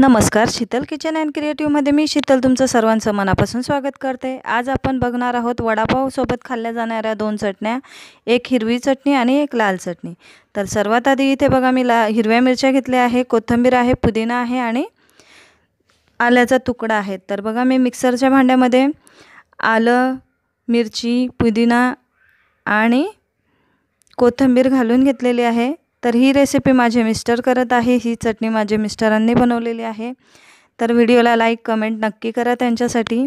नमस्कार Sheetal kitchen and क्रिएटिव्हमध्ये मी शीतल तुमचं सर्वांचं मनापासून स्वागत करते आज आपण बघणार आहोत वडापावसोबत खाल्ल्या जाणाऱ्या दोन चटण्या एक हिरवी चटणी आणि एक लाल चटणी तर सर्वात आधी इथे बघा मी ला हिरव्या मिरच्या घेतल्या आहे कोथिंबीर आहे पुदिना आहे आणि आल्याचा तुकडा आहे तर बघा मी मिक्सरच्या भांड्यामध्ये आलं मिरची पुदिना आणि कोथिंबीर घालून घेतलेली आहे तर ही रेसिपी माझे मिस्टर करत आहे ही चटणी माझे मिस्टरांनी बनवलेली आहे तर व्हिडिओला लाईक कमेंट नक्की करा त्यांच्यासाठी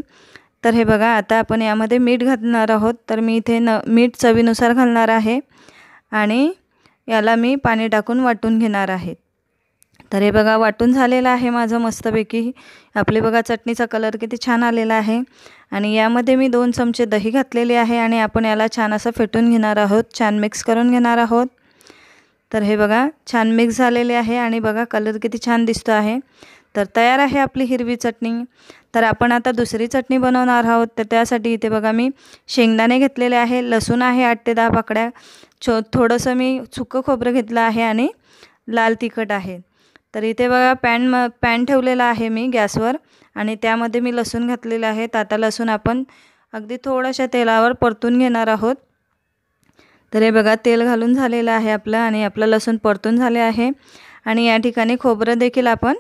तर हे बघा आता आपण यामध्ये मीठ घालणार आहोत तर मी इथे न मीठ चवीनुसार घालणार आहे आणि याला मी पाणी टाकून वाटून घेणार आहे तर हे बघा वाटून झालेलं आहे माझं मस्तपैकी आपले बघा चटणीचा कलर किती छान आलेला आहे आणि यामध्ये मी दोन चमचे दही घातलेले आहे आणि आपण याला छान असं फेटून घेणार आहोत छान मिक्स करून घेणार आहोत तर हे बघा छान मिक्स झालेले आहे आणि बघा कलर किती छान दिसतो आहे तर तयार आहे आपली हिरवी चटणी तर आपण आता दुसरी चटणी बनवणार आहोत तर त्यासाठी इथे बघा मी शेंगदाणे घेतलेले आहे लसूण आहे आठ ते दहा पाकड्या छो थोडंसं मी सुकं खोबरं घेतलं आहे आणि लाल तिखट आहे तर इथे बघा पॅन म पॅन ठेवलेला आहे मी गॅसवर आणि त्यामध्ये मी लसूण घातलेलं आहे तर आता लसूण आपण अगदी थोड्याशा तेलावर परतून घेणार आहोत तर हे बघा तेल घालून झालेलं आहे आपलं आणि आपलं लसूण परतून झाले आहे आणि या ठिकाणी खोबरं देखील आपण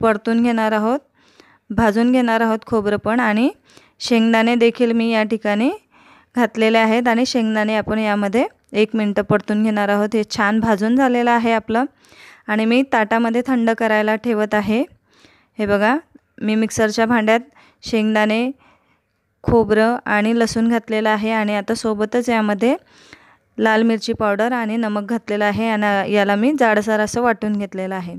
परतून घेणार आहोत भाजून घेणार आहोत खोबरं पण आणि शेंगदाणे देखील मी या ठिकाणी घातलेले आहेत आणि शेंगदाणे आपण यामध्ये एक मिनटं परतून घेणार आहोत हे छान भाजून झालेलं आहे आपलं आणि मी ताटामध्ये थंड करायला ठेवत आहे हे बघा मी मिक्सरच्या भांड्यात शेंगदाणे खोबरं आणि लसूण घातलेलं आहे आणि आता सोबतच यामध्ये लाल मिरची पावडर आणि नमक घातलेलं आहे आणि याला मी जाडसार असं वाटून घेतलेलं आहे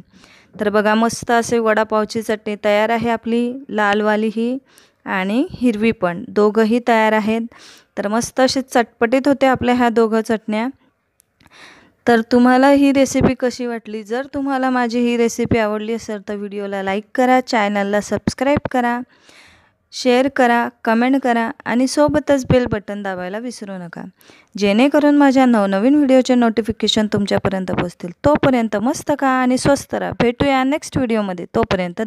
तर बघा मस्त असे वडापावची चटणी तयार आहे आपली लालवाली ही आणि हिरवी पण दोघंही तयार आहेत तर मस्त असे चटपटीत होते आपल्या ह्या दोघं चटण्या तर तुम्हाला ही रेसिपी कशी वाटली जर तुम्हाला माझी ही रेसिपी आवडली असेल तर व्हिडिओला लाईक करा चॅनलला सबस्क्राईब करा शेअर करा कमेंट करा आणि सोबतच बेल बटन दाबायला विसरू नका जेणेकरून माझ्या नवनवीन व्हिडिओचे नोटिफिकेशन तुमच्यापर्यंत पोहोचतील तोपर्यंत मस्त का आणि स्वस्त राहा भेटूया नेक्स्ट व्हिडिओमध्ये तोपर्यंत